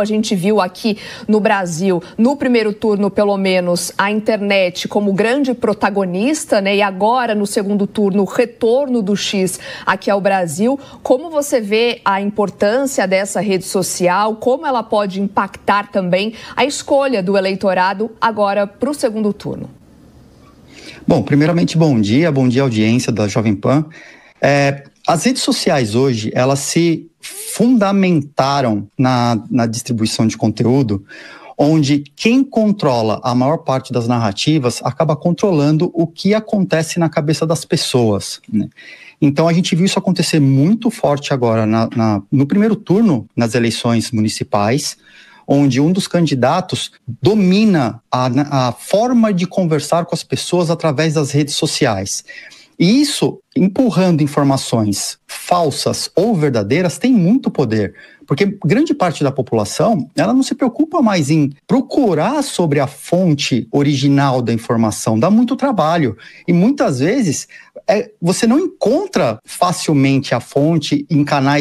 a gente viu aqui no Brasil, no primeiro turno, pelo menos, a internet como grande protagonista, né? E agora, no segundo turno, o retorno do X aqui ao Brasil. Como você vê a importância dessa rede social? Como ela pode impactar também a escolha do eleitorado agora para o segundo turno? Bom, primeiramente, bom dia, bom dia, audiência da Jovem Pan. É, as redes sociais hoje, elas se fundamentaram na, na distribuição de conteúdo, onde quem controla a maior parte das narrativas acaba controlando o que acontece na cabeça das pessoas. Né? Então a gente viu isso acontecer muito forte agora na, na, no primeiro turno nas eleições municipais, onde um dos candidatos domina a, a forma de conversar com as pessoas através das redes sociais. E isso, empurrando informações falsas ou verdadeiras, tem muito poder, porque grande parte da população, ela não se preocupa mais em procurar sobre a fonte original da informação, dá muito trabalho. E muitas vezes, é, você não encontra facilmente a fonte em canais